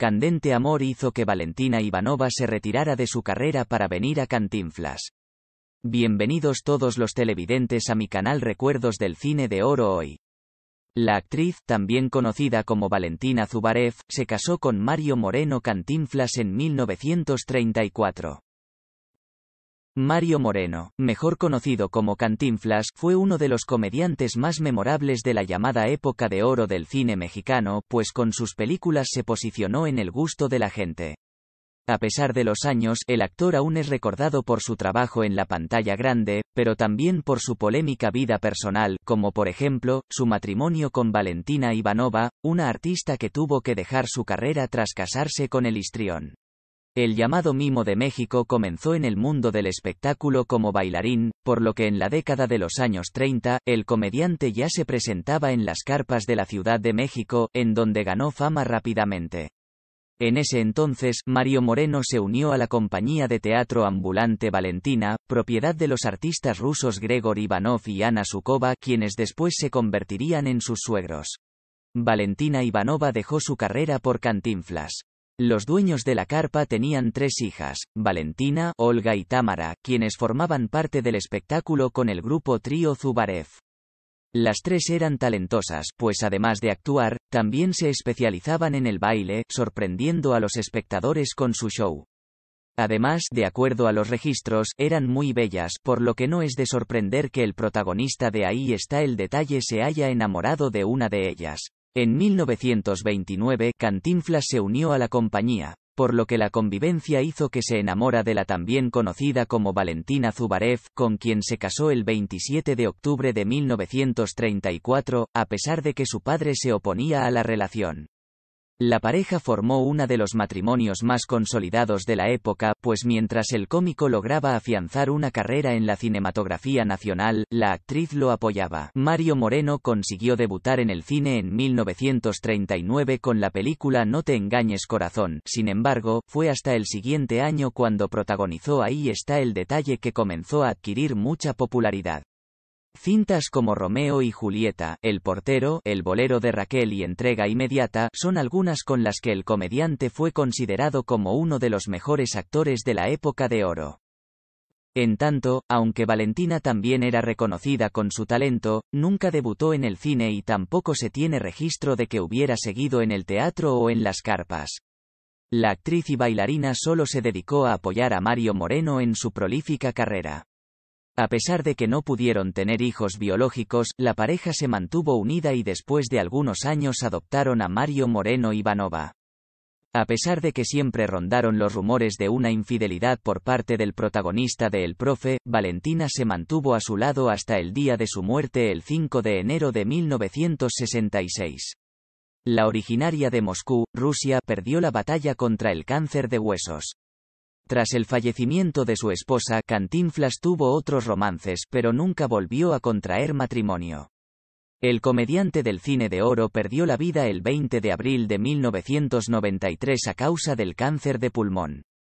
candente amor hizo que Valentina Ivanova se retirara de su carrera para venir a Cantinflas. Bienvenidos todos los televidentes a mi canal Recuerdos del Cine de Oro hoy. La actriz, también conocida como Valentina Zubarev, se casó con Mario Moreno Cantinflas en 1934. Mario Moreno, mejor conocido como Cantinflas, fue uno de los comediantes más memorables de la llamada época de oro del cine mexicano, pues con sus películas se posicionó en el gusto de la gente. A pesar de los años, el actor aún es recordado por su trabajo en la pantalla grande, pero también por su polémica vida personal, como por ejemplo, su matrimonio con Valentina Ivanova, una artista que tuvo que dejar su carrera tras casarse con el histrión. El llamado Mimo de México comenzó en el mundo del espectáculo como bailarín, por lo que en la década de los años 30, el comediante ya se presentaba en las carpas de la Ciudad de México, en donde ganó fama rápidamente. En ese entonces, Mario Moreno se unió a la compañía de teatro ambulante Valentina, propiedad de los artistas rusos Gregor Ivanov y Ana Sukova, quienes después se convertirían en sus suegros. Valentina Ivanova dejó su carrera por Cantinflas. Los dueños de la carpa tenían tres hijas, Valentina, Olga y Tamara, quienes formaban parte del espectáculo con el grupo Trío Zubarev. Las tres eran talentosas, pues además de actuar, también se especializaban en el baile, sorprendiendo a los espectadores con su show. Además, de acuerdo a los registros, eran muy bellas, por lo que no es de sorprender que el protagonista de ahí está el detalle se haya enamorado de una de ellas. En 1929 Cantinflas se unió a la compañía, por lo que la convivencia hizo que se enamora de la también conocida como Valentina Zubarev, con quien se casó el 27 de octubre de 1934, a pesar de que su padre se oponía a la relación. La pareja formó uno de los matrimonios más consolidados de la época, pues mientras el cómico lograba afianzar una carrera en la cinematografía nacional, la actriz lo apoyaba. Mario Moreno consiguió debutar en el cine en 1939 con la película No te engañes corazón. Sin embargo, fue hasta el siguiente año cuando protagonizó Ahí está el detalle que comenzó a adquirir mucha popularidad. Cintas como Romeo y Julieta, El portero, El bolero de Raquel y Entrega inmediata son algunas con las que el comediante fue considerado como uno de los mejores actores de la época de oro. En tanto, aunque Valentina también era reconocida con su talento, nunca debutó en el cine y tampoco se tiene registro de que hubiera seguido en el teatro o en las carpas. La actriz y bailarina solo se dedicó a apoyar a Mario Moreno en su prolífica carrera. A pesar de que no pudieron tener hijos biológicos, la pareja se mantuvo unida y después de algunos años adoptaron a Mario Moreno Ivanova. A pesar de que siempre rondaron los rumores de una infidelidad por parte del protagonista de El Profe, Valentina se mantuvo a su lado hasta el día de su muerte el 5 de enero de 1966. La originaria de Moscú, Rusia, perdió la batalla contra el cáncer de huesos. Tras el fallecimiento de su esposa, Cantinflas tuvo otros romances, pero nunca volvió a contraer matrimonio. El comediante del cine de oro perdió la vida el 20 de abril de 1993 a causa del cáncer de pulmón.